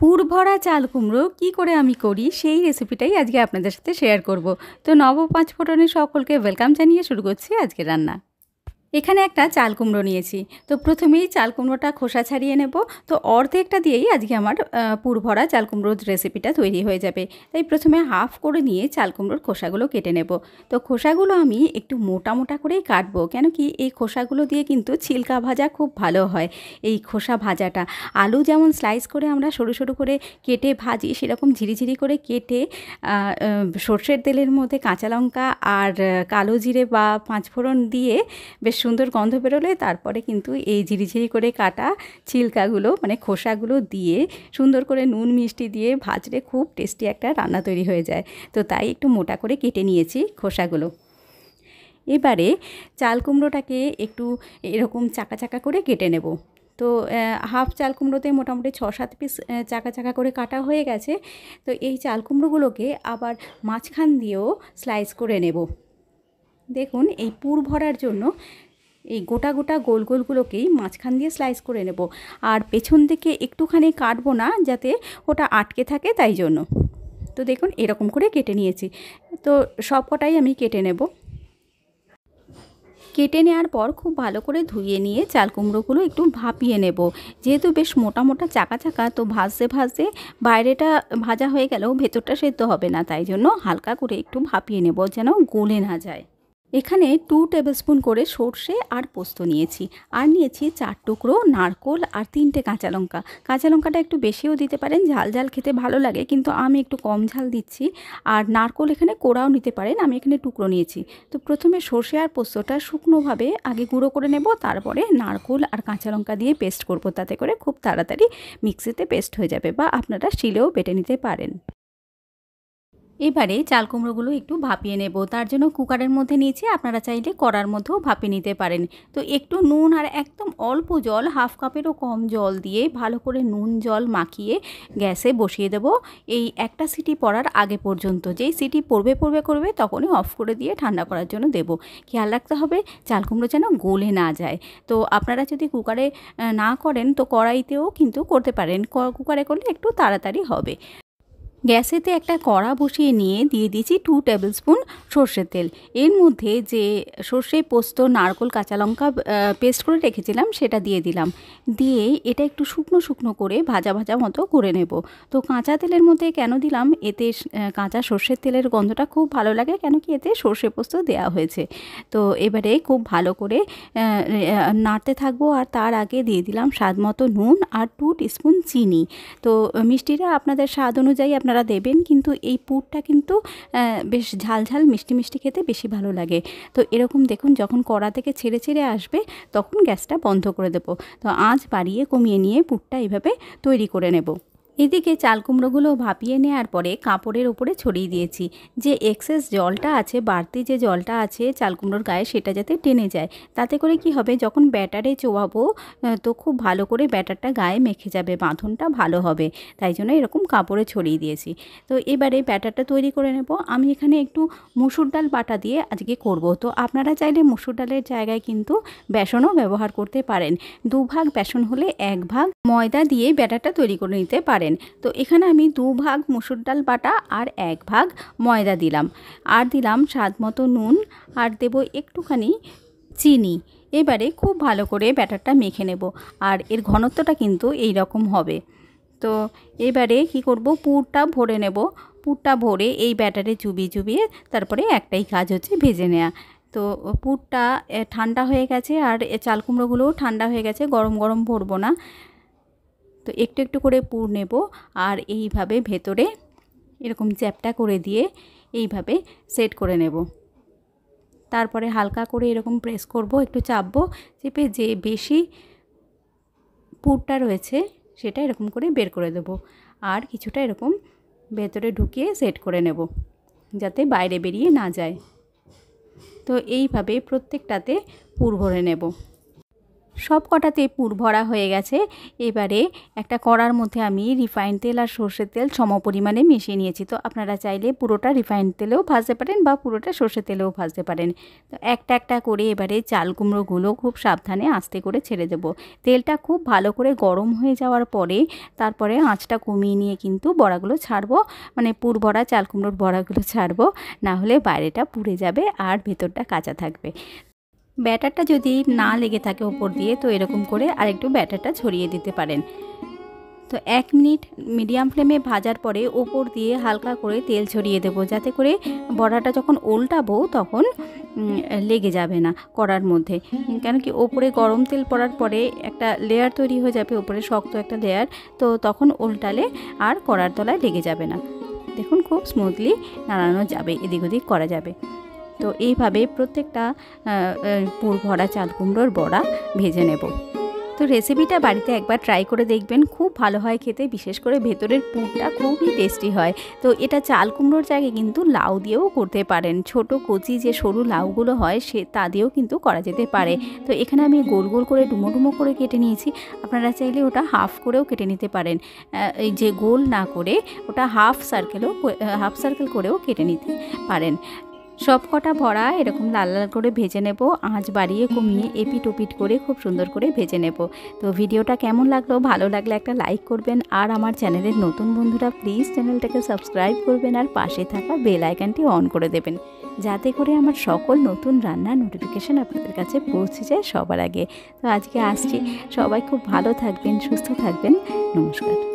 পুর ভরা চাল কুমড়ো কী করে আমি করি সেই রেসিপিটাই আজকে আপনাদের সাথে শেয়ার করব তো নব পাঁচ ফোটনের সকলকে ওয়েলকাম জানিয়ে শুরু করছি আজকে রান্না এখানে একটা চাল কুমড়ো নিয়েছি তো প্রথমেই চাল কুমড়োটা খোসা ছাড়িয়ে নেব তো অর্ধেকটা দিয়েই আজকে আমার পুরভরা চাল কুমড়োর রেসিপিটা তৈরি হয়ে যাবে তাই প্রথমে হাফ করে নিয়ে চাল কুমড়োর খোসাগুলো কেটে নেব তো খোসাগুলো আমি একটু মোটা মোটা করেই কাটবো কেন কি এই খোসাগুলো দিয়ে কিন্তু ছিলকা ভাজা খুব ভালো হয় এই খোসা ভাজাটা আলু যেমন স্লাইস করে আমরা সরু সরু করে কেটে ভাজি সেরকম ঝিরিঝিরি করে কেটে সর্ষের তেলের মধ্যে কাঁচা লঙ্কা আর কালো জিরে বা পাঁচফোড়ন দিয়ে বেশ সুন্দর গন্ধ বেরোলে তারপরে কিন্তু এই ঝিরিঝিরি করে কাটা ছিলকাগুলো মানে খোসাগুলো দিয়ে সুন্দর করে নুন মিষ্টি দিয়ে ভাজলে খুব টেস্টি একটা রান্না তৈরি হয়ে যায় তো তাই একটু মোটা করে কেটে নিয়েছি খোসাগুলো এবারে চাল কুমড়োটাকে একটু এরকম চাকা চাকা করে কেটে নেব তো হাফ চাল কুমড়োতে মোটামুটি ছ সাত পিস চাকা চাকা করে কাটা হয়ে গেছে তো এই চাল কুমড়োগুলোকে আবার মাঝখান দিয়েও স্লাইস করে নেব দেখুন এই পুর ভরার জন্য এই গোটা গোটা গোল গোলগুলোকেই মাঝখান দিয়ে স্লাইস করে নেব আর পেছন থেকে একটুখানি কাটবো না যাতে ওটা আটকে থাকে তাই জন্য তো দেখুন এরকম করে কেটে নিয়েছি তো সব কটাই আমি কেটে নেব কেটে নেওয়ার পর খুব ভালো করে ধুয়ে নিয়ে চাল কুমড়োগুলো একটু ভাপিয়ে নেব যেহেতু বেশ মোটা মোটা চাকা চাকা তো ভাজতে ভাজতে বাইরেটা ভাজা হয়ে গেলেও ভেতরটা সেদ্ধ হবে না তাই জন্য হালকা করে একটু ভাপিয়ে নেব যেন গলে না যায় এখানে টু টেবিলস্পুন করে সর্ষে আর পোস্ত নিয়েছি আর নিয়েছি চার টুকরো নারকোল আর তিনটে কাঁচা লঙ্কা কাঁচা লঙ্কাটা একটু বেশিও দিতে পারেন ঝাল ঝাল খেতে ভালো লাগে কিন্তু আমি একটু কম ঝাল দিচ্ছি আর নারকোল এখানে কোড়াও নিতে পারেন আমি এখানে টুকরো নিয়েছি তো প্রথমে সর্ষে আর পোস্তটা শুকনোভাবে আগে গুঁড়ো করে নেব তারপরে নারকোল আর কাঁচা লঙ্কা দিয়ে পেস্ট করব তাতে করে খুব তাড়াতাড়ি মিক্সিতে পেস্ট হয়ে যাবে বা আপনারা শিলেও বেটে নিতে পারেন এবারে চাল কুমড়োগুলো একটু ভাপিয়ে নেব তার জন্য কুকারের মধ্যে নিয়েছি আপনারা চাইলে কড়ার মধ্যেও ভাপিয়ে নিতে পারেন তো একটু নুন আর একদম অল্প জল হাফ কাপেরও কম জল দিয়ে ভালো করে নুন জল মাখিয়ে গ্যাসে বসিয়ে দেব এই একটা সিটি পড়ার আগে পর্যন্ত যেই সিটি পড়বে পড়বে করবে তখনই অফ করে দিয়ে ঠান্ডা করার জন্য দেব খেয়াল রাখতে হবে চাল কুমড়ো যেন গলে না যায় তো আপনারা যদি কুকারে না করেন তো কড়াইতেও কিন্তু করতে পারেন কুকারে করলে একটু তাড়াতাড়ি হবে গ্যাসেতে একটা কড়া বসিয়ে নিয়ে দিয়ে দিয়েছি টু টেবিল স্পুন সর্ষের তেল এর মধ্যে যে সর্ষে পোস্ত নারকোল কাঁচা লঙ্কা পেস্ট করে রেখেছিলাম সেটা দিয়ে দিলাম দিয়ে এটা একটু শুকনো শুকনো করে ভাজা ভাজা মতো করে নেব তো কাঁচা তেলের মধ্যে কেন দিলাম এতে কাঁচা সর্ষের তেলের গন্ধটা খুব ভালো লাগে কেন কি এতে সর্ষে পোস্ত দেওয়া হয়েছে তো এবারে খুব ভালো করে নাড়তে থাকবো আর তার আগে দিয়ে দিলাম স্বাদ মতো নুন আর টু স্পুন চিনি তো মিষ্টিটা আপনাদের স্বাদ অনুযায়ী আপনার আপনারা দেবেন কিন্তু এই পুরটা কিন্তু বেশ ঝালঝাল মিষ্টি মিষ্টি খেতে বেশি ভালো লাগে তো এরকম দেখুন যখন কড়া থেকে ছেড়ে ছেড়ে আসবে তখন গ্যাসটা বন্ধ করে দেবো তো আঁচ বাড়িয়ে কমিয়ে নিয়ে পুরটা এভাবে তৈরি করে নেব এদিকে চাল কুমড়োগুলো ভাপিয়ে নেওয়ার পরে কাপড়ের ওপরে ছড়িয়ে দিয়েছি যে এক্সেস জলটা আছে বাড়তি যে জলটা আছে চাল কুমড়োর গায়ে সেটা যাতে টেনে যায় তাতে করে কি হবে যখন ব্যাটারে চোয়াবো তো খুব ভালো করে ব্যাটারটা গায়ে মেখে যাবে বাঁধনটা ভালো হবে তাই জন্য এরকম কাপড়ে ছড়িয়ে দিয়েছি তো এবারে ব্যাটারটা তৈরি করে নেব আমি এখানে একটু মুসুর ডাল বাটা দিয়ে আজকে করব তো আপনারা চাইলে মুসুর ডালের জায়গায় কিন্তু বেসনও ব্যবহার করতে পারেন দুভাগ বেসন হলে এক ভাগ ময়দা দিয়ে ব্যাটারটা তৈরি করে নিতে পারেন পারেন তো এখানে আমি দু ভাগ মুসুর ডাল বাটা আর এক ভাগ ময়দা দিলাম আর দিলাম স্বাদ মতো নুন আর দেব একটুখানি চিনি এবারে খুব ভালো করে ব্যাটারটা মেখে নেব আর এর ঘনত্বটা কিন্তু এই রকম হবে তো এবারে কি করব পুরটা ভরে নেব পুরটা ভরে এই ব্যাটারে চুবিয়ে চুবিয়ে তারপরে একটাই কাজ হচ্ছে ভেজে নেওয়া তো পুরটা ঠান্ডা হয়ে গেছে আর চাল কুমড়োগুলোও ঠান্ডা হয়ে গেছে গরম গরম ভরবো না তো একটু একটু করে পুর নেব আর এইভাবে ভেতরে এরকম চ্যাপটা করে দিয়ে এইভাবে সেট করে নেব তারপরে হালকা করে এরকম প্রেস করব একটু চাপবো চেপে যে বেশি পুরটা রয়েছে সেটা এরকম করে বের করে দেব আর কিছুটা এরকম ভেতরে ঢুকিয়ে সেট করে নেব যাতে বাইরে বেরিয়ে না যায় তো এইভাবে প্রত্যেকটাতে পুর ভরে নেব সব কটাতে পুর ভরা হয়ে গেছে এবারে একটা কড়ার মধ্যে আমি রিফাইন তেল আর সর্ষের তেল সম পরিমাণে মিশিয়ে নিয়েছি তো আপনারা চাইলে পুরোটা রিফাইন তেলেও ভাজতে পারেন বা পুরোটা সর্ষের তেলেও ভাজতে পারেন তো একটা একটা করে এবারে চাল কুমড়োগুলো খুব সাবধানে আস্তে করে ছেড়ে দেব তেলটা খুব ভালো করে গরম হয়ে যাওয়ার পরে তারপরে আঁচটা কমিয়ে নিয়ে কিন্তু বড়াগুলো ছাড়বো মানে পুর ভরা চাল কুমড়োর বড়াগুলো ছাড়বো না হলে বাইরেটা পুড়ে যাবে আর ভেতরটা কাঁচা থাকবে ব্যাটারটা যদি না লেগে থাকে ওপর দিয়ে তো এরকম করে আরেকটু ব্যাটারটা ছড়িয়ে দিতে পারেন তো এক মিনিট মিডিয়াম ফ্লেমে ভাজার পরে ওপর দিয়ে হালকা করে তেল ছড়িয়ে দেবো যাতে করে বড়াটা যখন উল্টাবো তখন লেগে যাবে না কড়ার মধ্যে কেন কি ওপরে গরম তেল পড়ার পরে একটা লেয়ার তৈরি হয়ে যাবে ওপরে শক্ত একটা লেয়ার তো তখন উল্টালে আর কড়ার তলায় লেগে যাবে না দেখুন খুব স্মুথলি নাড়ানো যাবে এদিক ওদিক করা যাবে তো এইভাবে প্রত্যেকটা পুর ভরা চাল কুমড়োর বড়া ভেজে নেব তো রেসিপিটা বাড়িতে একবার ট্রাই করে দেখবেন খুব ভালো হয় খেতে বিশেষ করে ভেতরের পুরটা খুবই টেস্টি হয় তো এটা চাল কুমড়োর জায়গায় কিন্তু লাউ দিয়েও করতে পারেন ছোট কচি যে সরু লাউগুলো হয় সে তা দিয়েও কিন্তু করা যেতে পারে তো এখানে আমি গোল গোল করে ডুমো ডুমো করে কেটে নিয়েছি আপনারা চাইলে ওটা হাফ করেও কেটে নিতে পারেন এই যে গোল না করে ওটা হাফ সার্কেলও হাফ সার্কেল করেও কেটে নিতে পারেন সব কটা ভরা এরকম লাল লাল করে ভেজে নেব আঁচ বাড়িয়ে কমিয়ে এপিট ওপিট করে খুব সুন্দর করে ভেজে নেব তো ভিডিওটা কেমন লাগলো ভালো লাগলে একটা লাইক করবেন আর আমার চ্যানেলের নতুন বন্ধুরা প্লিজ চ্যানেলটাকে সাবস্ক্রাইব করবেন আর পাশে থাকা বেল আইকনটি অন করে দেবেন যাতে করে আমার সকল নতুন রান্নার নোটিফিকেশান আপনাদের কাছে পৌঁছে যায় সবার আগে তো আজকে আসছি সবাই খুব ভালো থাকবেন সুস্থ থাকবেন নমস্কার